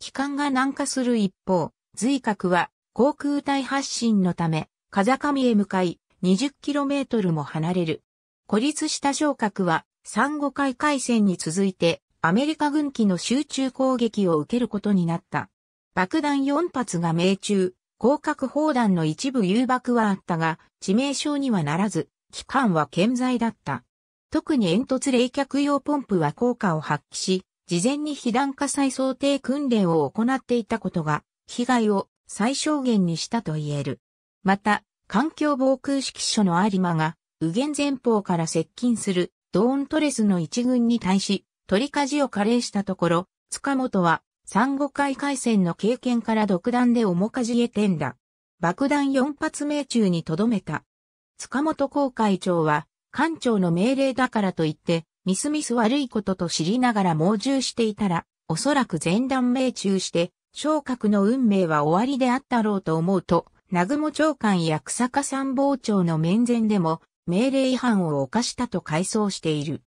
機関が南下する一方、随角は、航空隊発進のため、風上へ向かい、20km も離れる。孤立した昇格は、産後海海戦に続いてアメリカ軍機の集中攻撃を受けることになった。爆弾4発が命中、広角砲弾の一部誘爆はあったが、致命傷にはならず、期間は健在だった。特に煙突冷却用ポンプは効果を発揮し、事前に被弾火災想定訓練を行っていたことが、被害を最小限にしたと言える。また、環境防空指揮所の有馬が、右舷前方から接近するドーントレスの一軍に対し、取り舵を加齢したところ、塚本は、産後回海戦の経験から独断で重じ舵へ転打。爆弾四発命中に留めた。塚本公会長は、艦長の命令だからと言って、みすみす悪いことと知りながら猛獣していたら、おそらく前段命中して、昇格の運命は終わりであったろうと思うと、南雲長官や草加参謀長の面前でも、命令違反を犯したと回想している。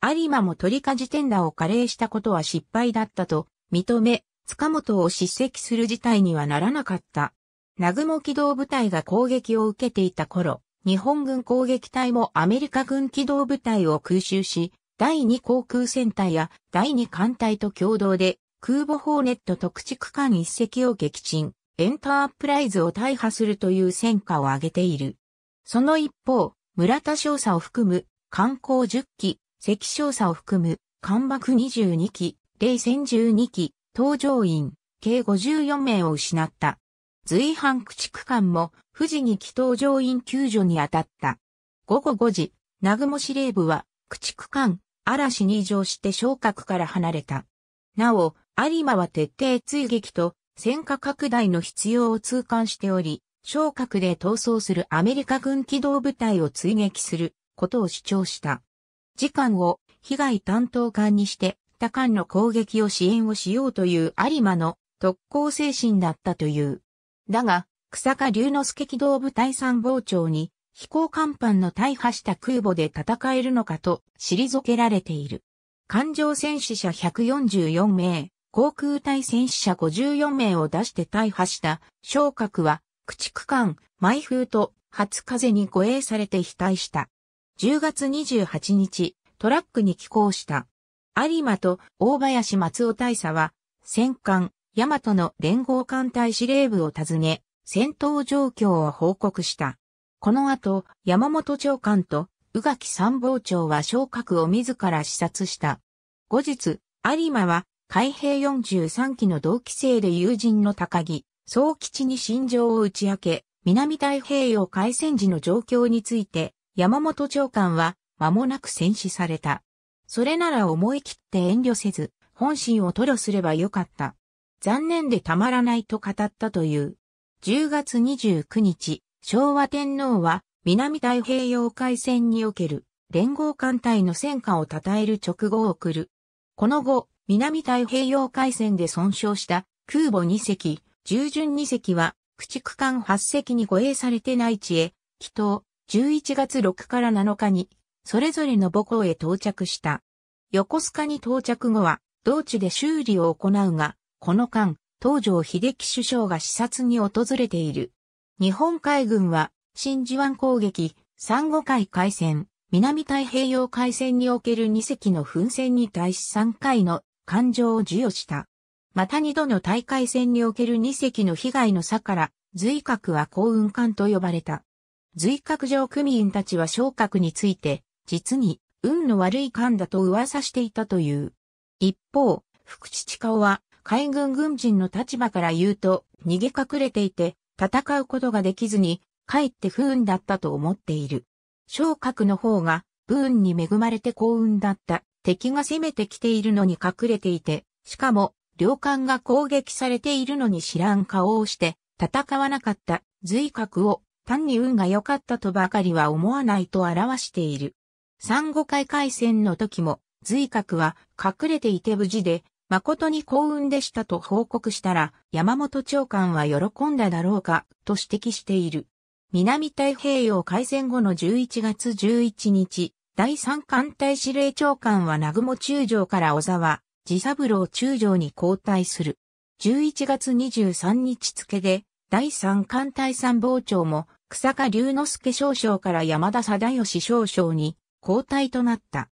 有馬も鳥かじ天羅を加齢したことは失敗だったと認め、塚本を叱責する事態にはならなかった。南雲機動部隊が攻撃を受けていた頃、日本軍攻撃隊もアメリカ軍機動部隊を空襲し、第2航空戦隊や第2艦隊と共同で空母ホーネット特地区間一隻を撃沈、エンタープライズを大破するという戦果を上げている。その一方、村田少佐を含む、観光10機、関少佐を含む、関幕22機、霊戦12機、搭乗員、計54名を失った。随伴駆逐艦も、富士に機搭乗員救助に当たった。午後5時、南雲司令部は、駆逐艦、嵐に異常して昇格から離れた。なお、有馬は徹底追撃と、戦火拡大の必要を痛感しており、昇格で逃走するアメリカ軍機動部隊を追撃することを主張した。次官を被害担当官にして他官の攻撃を支援をしようという有馬の特攻精神だったという。だが、草加龍之介機動部隊参謀長に飛行甲板の大破した空母で戦えるのかと退けられている。艦上戦死者144名、航空隊戦死者54名を出して大破した昇格は駆逐艦、フ風と初風に護衛されて被災した。10月28日、トラックに寄港した。有馬と大林松尾大佐は、戦艦、大和の連合艦隊司令部を訪ね、戦闘状況を報告した。この後、山本長官と宇垣参謀長は昇格を自ら視察した。後日、有馬は海兵43機の同期生で友人の高木、総基地に心情を打ち明け、南太平洋海戦時の状況について、山本長官は間もなく戦死された。それなら思い切って遠慮せず、本心を吐露すればよかった。残念でたまらないと語ったという。10月29日、昭和天皇は南太平洋海戦における連合艦隊の戦果を称える直後を送る。この後、南太平洋海戦で損傷した空母2隻、従順二隻は、駆逐艦八隻に護衛されて内地へ、祈島、11月6から7日に、それぞれの母校へ到着した。横須賀に到着後は、同地で修理を行うが、この間、東条秀樹首相が視察に訪れている。日本海軍は、真珠湾攻撃、三五海海戦、南太平洋海戦における二隻の奮戦に対し三回の艦上を授与した。また二度の大会戦における二隻の被害の差から、随格は幸運艦と呼ばれた。随格上組員たちは昇格について、実に、運の悪い艦だと噂していたという。一方、福地地顔は、海軍軍人の立場から言うと、逃げ隠れていて、戦うことができずに、かえって不運だったと思っている。昇格の方が、不運に恵まれて幸運だった。敵が攻めてきているのに隠れていて、しかも、両艦が攻撃されているのに知らん顔をして戦わなかった随格を単に運が良かったとばかりは思わないと表している。三五回海戦の時も随格は隠れていて無事で誠に幸運でしたと報告したら山本長官は喜んだだろうかと指摘している。南太平洋海戦後の11月11日、第三艦隊司令長官は南雲中将から小沢、自三郎中将に交代する。11月23日付で、第三艦隊参謀長も、草加龍之介少将から山田貞義少将に交代となった。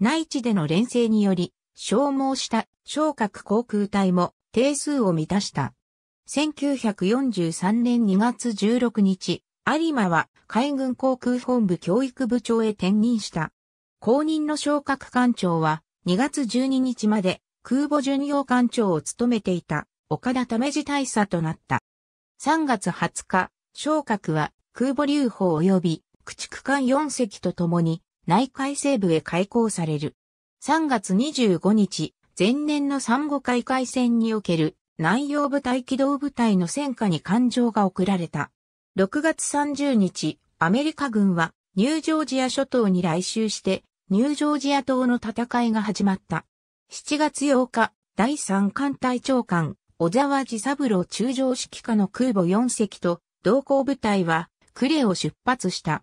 内地での連戦により、消耗した昇格航空隊も定数を満たした。1943年2月16日、有馬は海軍航空本部教育部長へ転任した。後任の昇格艦長は2月12日まで空母巡洋艦長を務めていた岡田為じ大佐となった。3月20日、昇格は空母流砲及び駆逐艦4隻と共に内海西部へ開港される。3月25日、前年の産後海海戦における南洋部隊機動部隊の戦火に艦上が送られた。6月30日、アメリカ軍はニュージョージア諸島に来襲してニュージョージア島の戦いが始まった。7月8日、第3艦隊長官、小沢治三郎中将指揮下の空母4隻と同行部隊は、クレを出発した。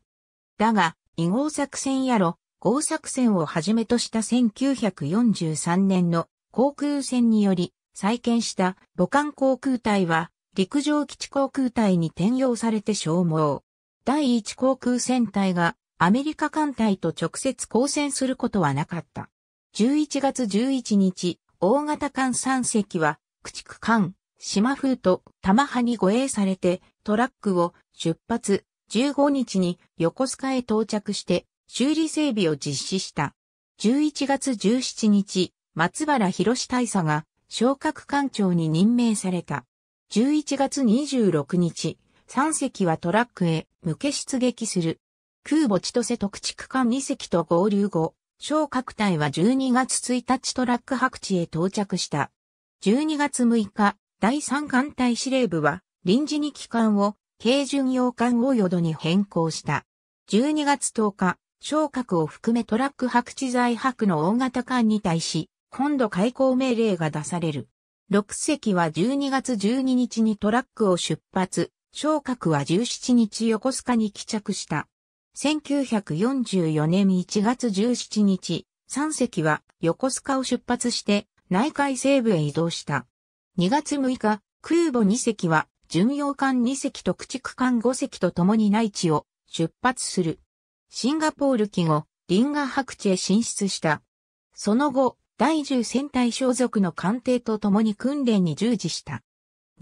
だが、異号作戦やろ、号作戦をはじめとした1943年の航空戦により、再建した母艦航空隊は、陸上基地航空隊に転用されて消耗。第1航空戦隊がアメリカ艦隊と直接交戦することはなかった。11月11日、大型艦3隻は、駆逐艦、島風と玉葉に護衛されて、トラックを出発、15日に横須賀へ到着して、修理整備を実施した。11月17日、松原博大佐が、昇格艦長に任命された。11月26日、3隻はトラックへ向け出撃する。空母千歳特地区間2隻と合流後、小各隊は12月1日トラック白地へ到着した。12月6日、第3艦隊司令部は、臨時に機関を、軽巡洋艦を淀に変更した。12月10日、小格を含めトラック白地在白の大型艦に対し、今度開港命令が出される。6隻は12月12日にトラックを出発、小格は17日横須賀に帰着した。1944年1月17日、3隻は横須賀を出発して内海西部へ移動した。2月6日、空母2隻は巡洋艦2隻と駆逐艦5隻と共に内地を出発する。シンガポール機後、リンガ白地へ進出した。その後、第10戦隊所属の艦艇と共に訓練に従事した。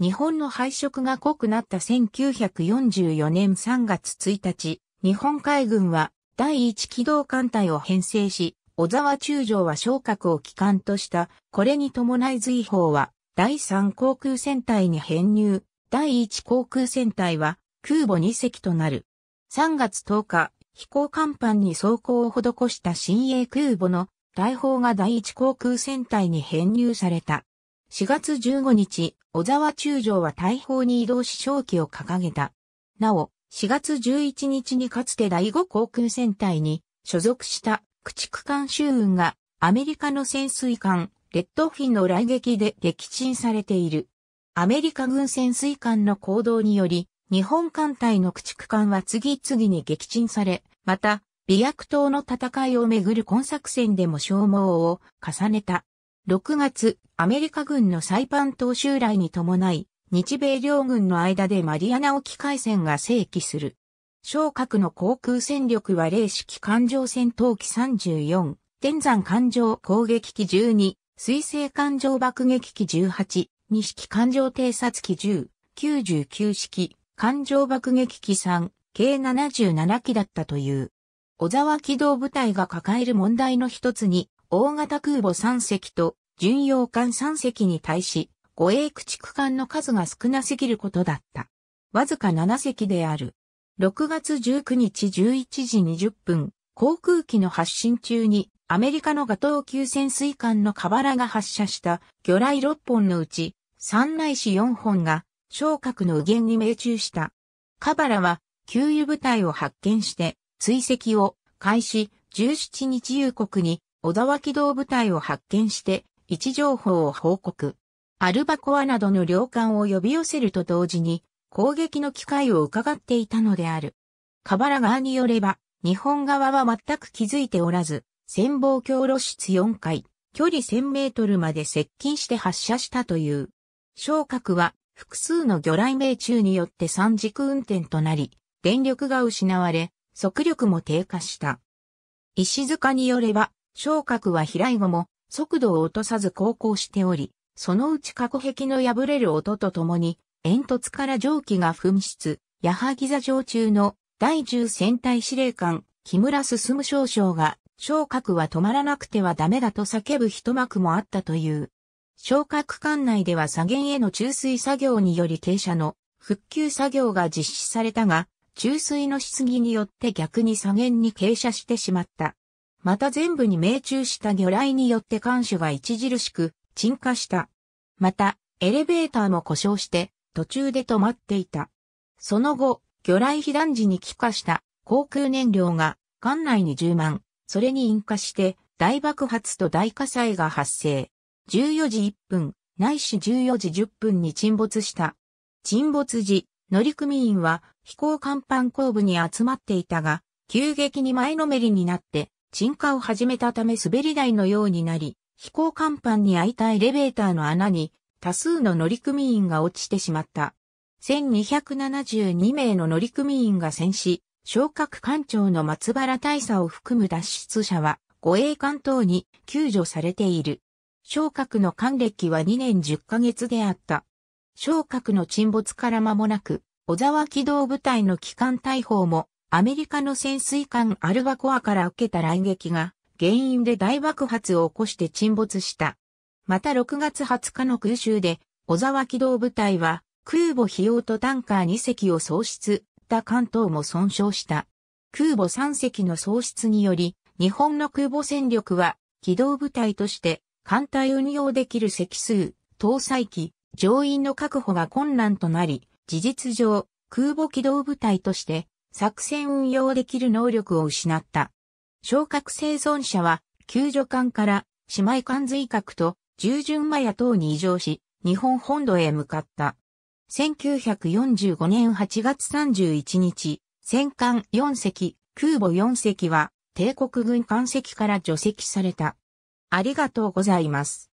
日本の配色が濃くなった1944年3月1日、日本海軍は第一機動艦隊を編成し、小沢中将は昇格を機関とした、これに伴い随砲は第三航空戦隊に編入、第一航空戦隊は空母2隻となる。3月10日、飛行甲板に装甲を施した新鋭空母の大砲が第一航空戦隊に編入された。4月15日、小沢中将は大砲に移動し正機を掲げた。なお、4月11日にかつて第5航空戦隊に所属した駆逐艦周運がアメリカの潜水艦レッドフィンの来撃で撃沈されている。アメリカ軍潜水艦の行動により、日本艦隊の駆逐艦は次々に撃沈され、また、美薬島の戦いをめぐる今作戦でも消耗を重ねた。6月、アメリカ軍のサイパン島襲来に伴い、日米両軍の間でマリアナ沖海戦が正規する。小格の航空戦力は零式艦上戦闘機34、天山艦上攻撃機12、水星艦上爆撃機18、二式艦上偵察機10、99式、艦上爆撃機3、計77機だったという。小沢機動部隊が抱える問題の一つに、大型空母3隻と巡洋艦3隻に対し、護衛駆逐艦の数が少なすぎることだった。わずか7隻である。6月19日11時20分、航空機の発進中にアメリカのガトー級潜水艦のカバラが発射した魚雷6本のうち3内市4本が昇格の右舷に命中した。カバラは給油部隊を発見して追跡を開始17日夕刻に小沢機動部隊を発見して位置情報を報告。アルバコアなどの領艦を呼び寄せると同時に、攻撃の機会を伺っていたのである。カバラ側によれば、日本側は全く気づいておらず、潜望鏡露出4回、距離1000メートルまで接近して発射したという。昇格は複数の魚雷命中によって三軸運転となり、電力が失われ、速力も低下した。石塚によれば、昇格は飛来後も速度を落とさず航行しており、そのうち過去壁の破れる音とともに、煙突から蒸気が噴出、矢作座上中の第10戦隊司令官、木村進少将が、昇格は止まらなくてはダメだと叫ぶ一幕もあったという。昇格管内では左舷への注水作業により傾斜の復旧作業が実施されたが、注水のしすぎによって逆に左舷に傾斜してしまった。また全部に命中した魚雷によって艦首が著しく沈下した。また、エレベーターも故障して、途中で止まっていた。その後、魚雷被弾時に帰化した航空燃料が艦内に充満、それに引火して大爆発と大火災が発生。14時1分、ないし14時10分に沈没した。沈没時、乗組員は飛行甲板後部に集まっていたが、急激に前のめりになって、沈下を始めたため滑り台のようになり、飛行甲板に開いたエレベーターの穴に多数の乗組員が落ちてしまった。1272名の乗組員が戦死、昇格艦長の松原大佐を含む脱出者は護衛艦等に救助されている。昇格の艦歴は2年10ヶ月であった。昇格の沈没から間もなく、小沢機動部隊の機関大砲もアメリカの潜水艦アルバコアから受けた来撃が原因で大爆発を起こして沈没した。また6月20日の空襲で、小沢機動部隊は、空母費用とタンカー2隻を喪失、た関東も損傷した。空母3隻の喪失により、日本の空母戦力は、機動部隊として、艦隊運用できる席数、搭載機、乗員の確保が困難となり、事実上、空母機動部隊として、作戦運用できる能力を失った。昇格生存者は、救助艦から姉妹艦随格と従順マヤ等に移乗し、日本本土へ向かった。1945年8月31日、戦艦4隻、空母4隻は、帝国軍艦隻から除籍された。ありがとうございます。